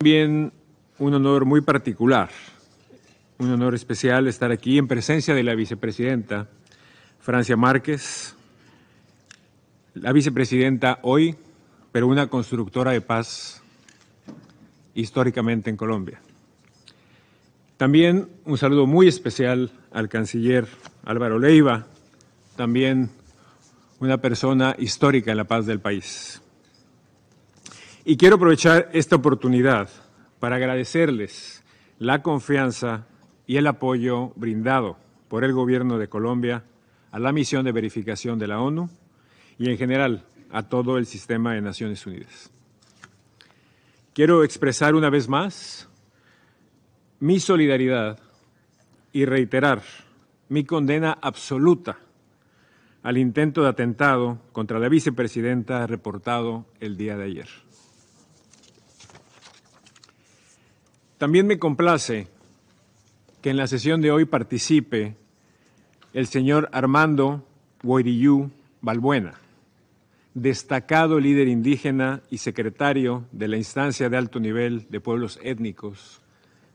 También un honor muy particular, un honor especial estar aquí en presencia de la vicepresidenta Francia Márquez, la vicepresidenta hoy, pero una constructora de paz históricamente en Colombia. También un saludo muy especial al canciller Álvaro Leiva, también una persona histórica en la paz del país. Y quiero aprovechar esta oportunidad para agradecerles la confianza y el apoyo brindado por el Gobierno de Colombia a la misión de verificación de la ONU y en general a todo el sistema de Naciones Unidas. Quiero expresar una vez más mi solidaridad y reiterar mi condena absoluta al intento de atentado contra la vicepresidenta reportado el día de ayer. También me complace que en la sesión de hoy participe el señor Armando Guairiyú Balbuena, destacado líder indígena y secretario de la instancia de alto nivel de pueblos étnicos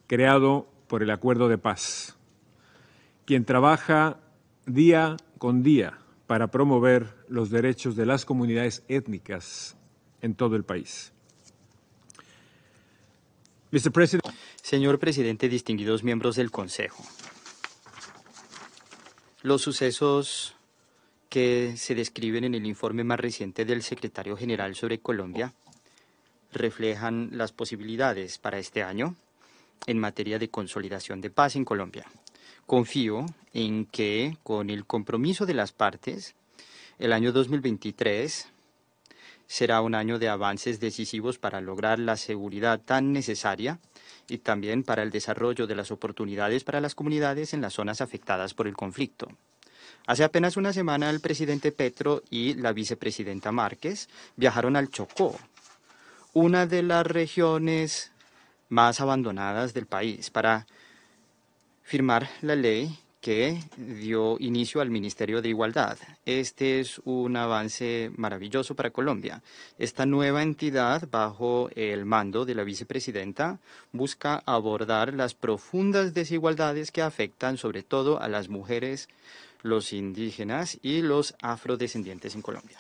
creado por el Acuerdo de Paz, quien trabaja día con día para promover los derechos de las comunidades étnicas en todo el país. Señor presidente, distinguidos miembros del Consejo, los sucesos que se describen en el informe más reciente del secretario general sobre Colombia reflejan las posibilidades para este año en materia de consolidación de paz en Colombia. Confío en que con el compromiso de las partes, el año 2023 será un año de avances decisivos para lograr la seguridad tan necesaria y también para el desarrollo de las oportunidades para las comunidades en las zonas afectadas por el conflicto. Hace apenas una semana el presidente Petro y la vicepresidenta Márquez viajaron al Chocó, una de las regiones más abandonadas del país, para firmar la ley que dio inicio al Ministerio de Igualdad. Este es un avance maravilloso para Colombia. Esta nueva entidad, bajo el mando de la vicepresidenta, busca abordar las profundas desigualdades que afectan sobre todo a las mujeres, los indígenas y los afrodescendientes en Colombia.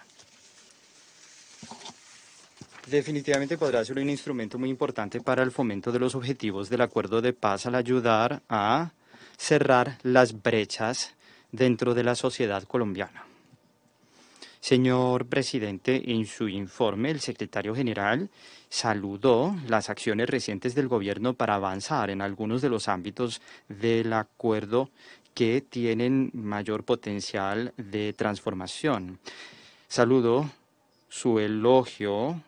Definitivamente podrá ser un instrumento muy importante para el fomento de los objetivos del acuerdo de paz al ayudar a cerrar las brechas dentro de la sociedad colombiana. Señor presidente, en su informe el secretario general saludó las acciones recientes del gobierno para avanzar en algunos de los ámbitos del acuerdo que tienen mayor potencial de transformación. Saludó su elogio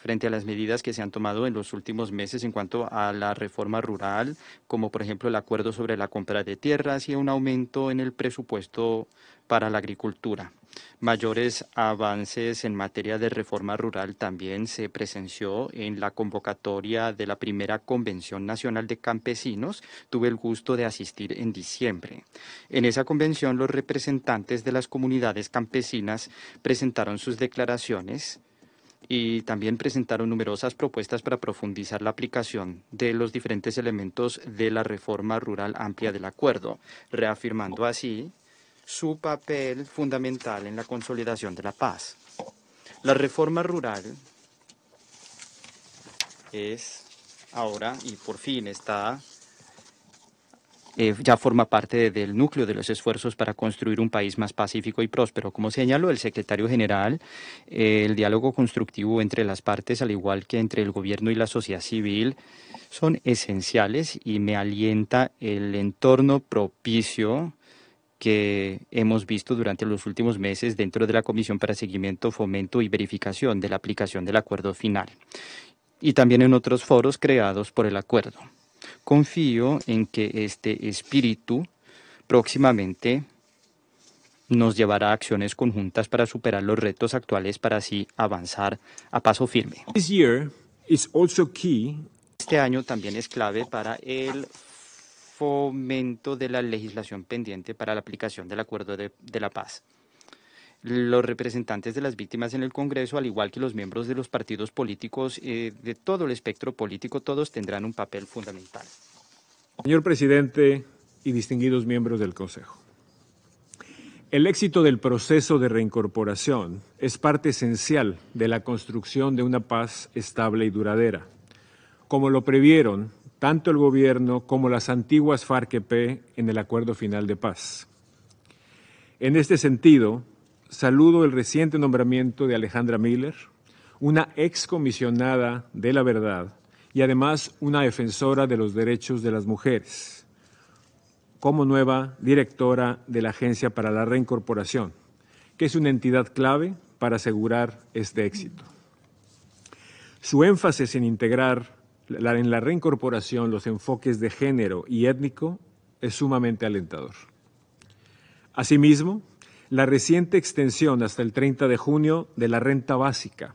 frente a las medidas que se han tomado en los últimos meses en cuanto a la reforma rural, como por ejemplo el acuerdo sobre la compra de tierras y un aumento en el presupuesto para la agricultura. Mayores avances en materia de reforma rural también se presenció en la convocatoria de la primera Convención Nacional de Campesinos. Tuve el gusto de asistir en diciembre. En esa convención los representantes de las comunidades campesinas presentaron sus declaraciones y también presentaron numerosas propuestas para profundizar la aplicación de los diferentes elementos de la reforma rural amplia del acuerdo, reafirmando así su papel fundamental en la consolidación de la paz. La reforma rural es ahora y por fin está eh, ya forma parte del núcleo de los esfuerzos para construir un país más pacífico y próspero. Como señaló el secretario general, eh, el diálogo constructivo entre las partes, al igual que entre el gobierno y la sociedad civil, son esenciales y me alienta el entorno propicio que hemos visto durante los últimos meses dentro de la Comisión para Seguimiento, Fomento y Verificación de la aplicación del acuerdo final y también en otros foros creados por el acuerdo. Confío en que este espíritu próximamente nos llevará a acciones conjuntas para superar los retos actuales para así avanzar a paso firme. Este año también es clave para el fomento de la legislación pendiente para la aplicación del Acuerdo de, la Paz los representantes de las víctimas en el Congreso, al igual que los miembros de los partidos políticos eh, de todo el espectro político, todos tendrán un papel fundamental. Señor presidente y distinguidos miembros del Consejo, el éxito del proceso de reincorporación es parte esencial de la construcción de una paz estable y duradera, como lo previeron tanto el gobierno como las antiguas FARC-EP en el acuerdo final de paz. En este sentido, saludo el reciente nombramiento de Alejandra Miller, una excomisionada de la verdad y además una defensora de los derechos de las mujeres, como nueva directora de la Agencia para la Reincorporación, que es una entidad clave para asegurar este éxito. Su énfasis en integrar en la reincorporación los enfoques de género y étnico es sumamente alentador. Asimismo, la reciente extensión hasta el 30 de junio de la renta básica,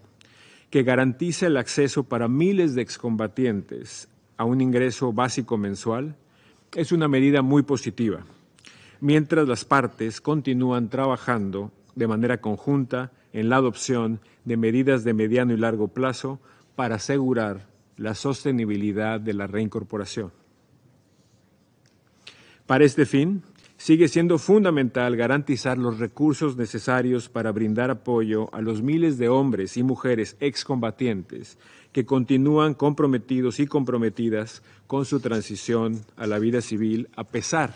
que garantiza el acceso para miles de excombatientes a un ingreso básico mensual, es una medida muy positiva, mientras las partes continúan trabajando de manera conjunta en la adopción de medidas de mediano y largo plazo para asegurar la sostenibilidad de la reincorporación. Para este fin, sigue siendo fundamental garantizar los recursos necesarios para brindar apoyo a los miles de hombres y mujeres excombatientes que continúan comprometidos y comprometidas con su transición a la vida civil a pesar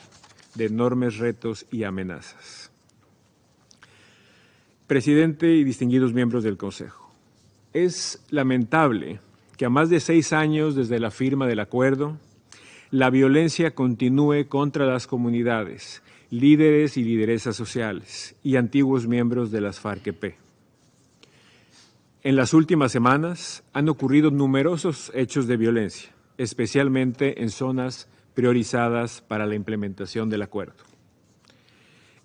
de enormes retos y amenazas. Presidente y distinguidos miembros del Consejo, es lamentable que a más de seis años desde la firma del acuerdo, la violencia continúe contra las comunidades, líderes y lideresas sociales y antiguos miembros de las FARC-EP. En las últimas semanas han ocurrido numerosos hechos de violencia, especialmente en zonas priorizadas para la implementación del acuerdo.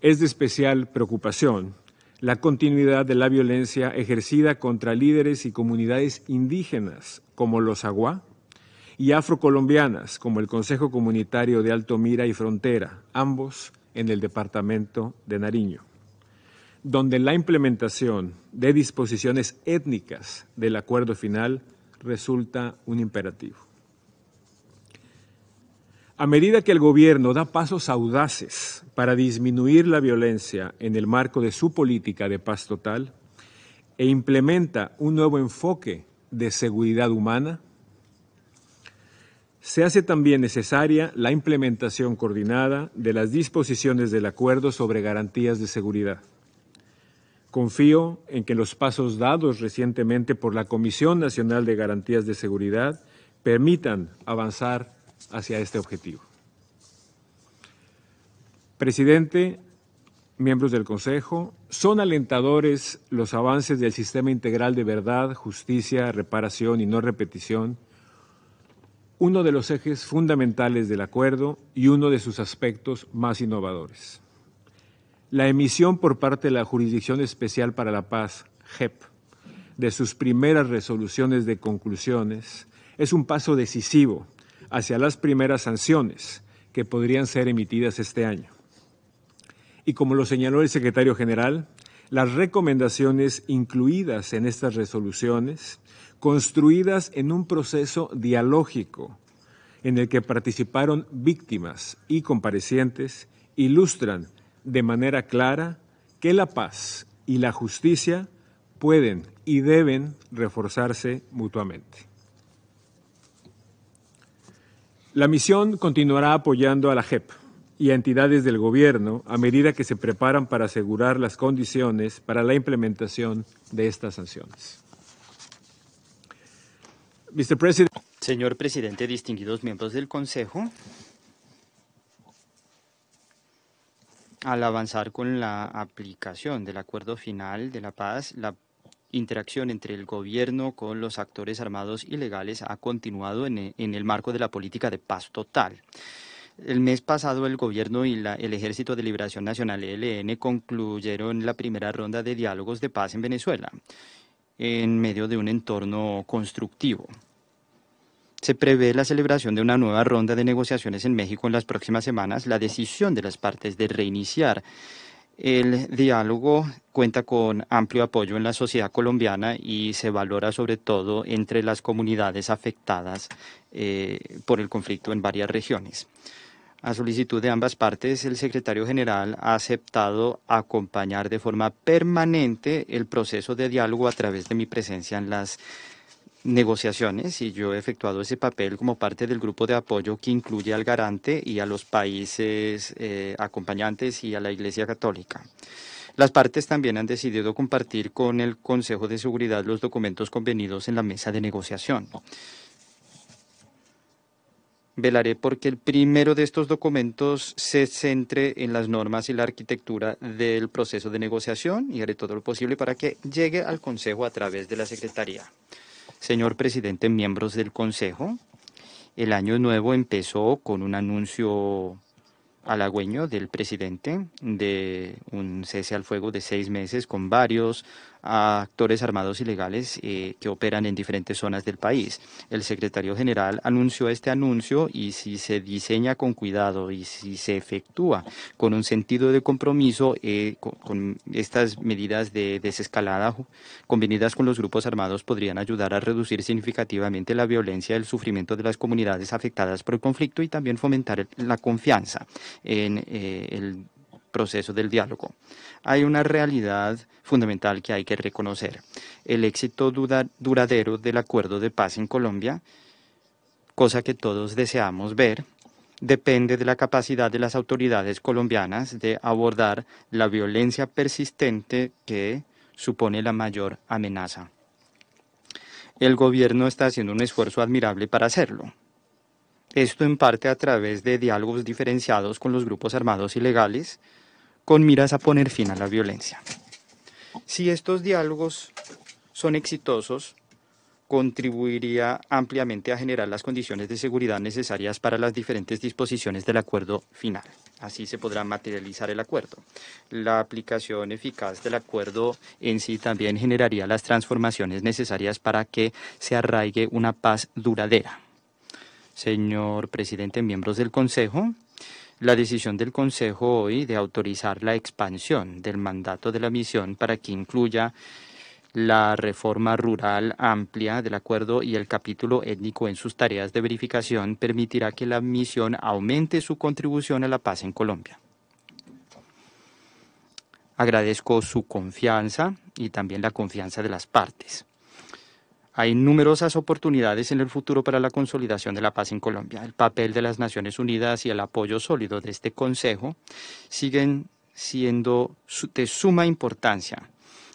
Es de especial preocupación la continuidad de la violencia ejercida contra líderes y comunidades indígenas como los Aguá, y afrocolombianas, como el Consejo Comunitario de Alto Mira y Frontera, ambos en el departamento de Nariño, donde la implementación de disposiciones étnicas del acuerdo final resulta un imperativo. A medida que el gobierno da pasos audaces para disminuir la violencia en el marco de su política de paz total e implementa un nuevo enfoque de seguridad humana, se hace también necesaria la implementación coordinada de las disposiciones del acuerdo sobre garantías de seguridad. Confío en que los pasos dados recientemente por la Comisión Nacional de Garantías de Seguridad permitan avanzar hacia este objetivo. Presidente, miembros del Consejo, son alentadores los avances del Sistema Integral de Verdad, Justicia, Reparación y No Repetición, uno de los ejes fundamentales del acuerdo y uno de sus aspectos más innovadores. La emisión por parte de la Jurisdicción Especial para la Paz, JEP, de sus primeras resoluciones de conclusiones es un paso decisivo hacia las primeras sanciones que podrían ser emitidas este año. Y como lo señaló el secretario general, las recomendaciones incluidas en estas resoluciones, construidas en un proceso dialógico en el que participaron víctimas y comparecientes, ilustran de manera clara que la paz y la justicia pueden y deben reforzarse mutuamente. La misión continuará apoyando a la JEP y entidades del gobierno a medida que se preparan para asegurar las condiciones para la implementación de estas sanciones. Señor presidente, distinguidos miembros del Consejo, al avanzar con la aplicación del acuerdo final de la paz, la interacción entre el gobierno con los actores armados ilegales ha continuado en el marco de la política de paz total. El mes pasado el gobierno y el Ejército de Liberación Nacional ELN e concluyeron la primera ronda de diálogos de paz en Venezuela en medio de un entorno constructivo. Se prevé la celebración de una nueva ronda de negociaciones en México en las próximas semanas. La decisión de las partes de reiniciar el diálogo cuenta con amplio apoyo en la sociedad colombiana y se valora sobre todo entre las comunidades afectadas eh, por el conflicto en varias regiones. A solicitud de ambas partes, el secretario general ha aceptado acompañar de forma permanente el proceso de diálogo a través de mi presencia en las negociaciones y yo he efectuado ese papel como parte del grupo de apoyo que incluye al garante y a los países eh, acompañantes y a la Iglesia Católica. Las partes también han decidido compartir con el Consejo de Seguridad los documentos convenidos en la mesa de negociación velaré porque el primero de estos documentos se centre en las normas y la arquitectura del proceso de negociación y haré todo lo posible para que llegue al Consejo a través de la Secretaría. Señor presidente, miembros del Consejo, el año nuevo empezó con un anuncio halagüeño del presidente de un cese al fuego de seis meses con varios a actores armados ilegales eh, que operan en diferentes zonas del país. El secretario general anunció este anuncio y si se diseña con cuidado y si se efectúa con un sentido de compromiso eh, con, estas medidas de desescalada convenidas con los grupos armados podrían ayudar a reducir significativamente la violencia y el sufrimiento de las comunidades afectadas por el conflicto y también fomentar la confianza en eh, el proceso del diálogo. Hay una realidad fundamental que hay que reconocer. El éxito duradero del acuerdo de paz en Colombia, cosa que todos deseamos ver, depende de la capacidad de las autoridades colombianas de abordar la violencia persistente que supone la mayor amenaza. El gobierno está haciendo un esfuerzo admirable para hacerlo. Esto en parte a través de diálogos diferenciados con los grupos armados ilegales, con miras a poner fin a la violencia. Si estos diálogos son exitosos, contribuiría ampliamente a generar las condiciones de seguridad necesarias para las diferentes disposiciones del acuerdo final. Así se podrá materializar el acuerdo. La aplicación eficaz del acuerdo en sí también generaría las transformaciones necesarias para que se arraigue una paz duradera. Señor presidente, miembros del Consejo, la decisión del Consejo hoy de autorizar la expansión del mandato de la misión para que incluya la reforma rural amplia del acuerdo y el capítulo étnico en sus tareas de verificación permitirá que la misión aumente su contribución a la paz en Colombia. Agradezco su confianza y también la confianza de las partes. Hay numerosas oportunidades en el futuro para la consolidación de la paz en Colombia. El papel de las Naciones Unidas y el apoyo sólido de este Consejo siguen siendo de suma importancia.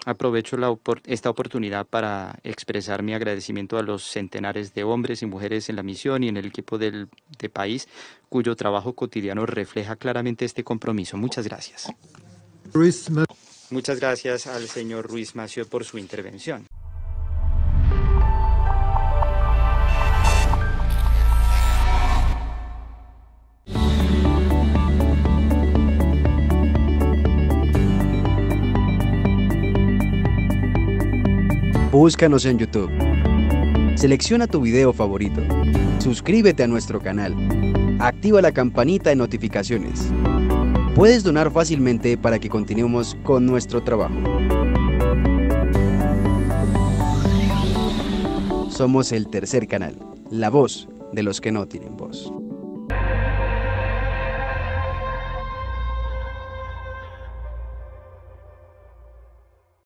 Aprovecho esta oportunidad para expresar mi agradecimiento a los centenares de hombres y mujeres en la misión y en el equipo del de país cuyo trabajo cotidiano refleja claramente este compromiso. Muchas gracias. Muchas gracias al señor Ruiz Macio por su intervención. Búscanos en YouTube. Selecciona tu video favorito. Suscríbete a nuestro canal. Activa la campanita de notificaciones. Puedes donar fácilmente para que continuemos con nuestro trabajo. Somos el tercer canal, la voz de los que no tienen voz.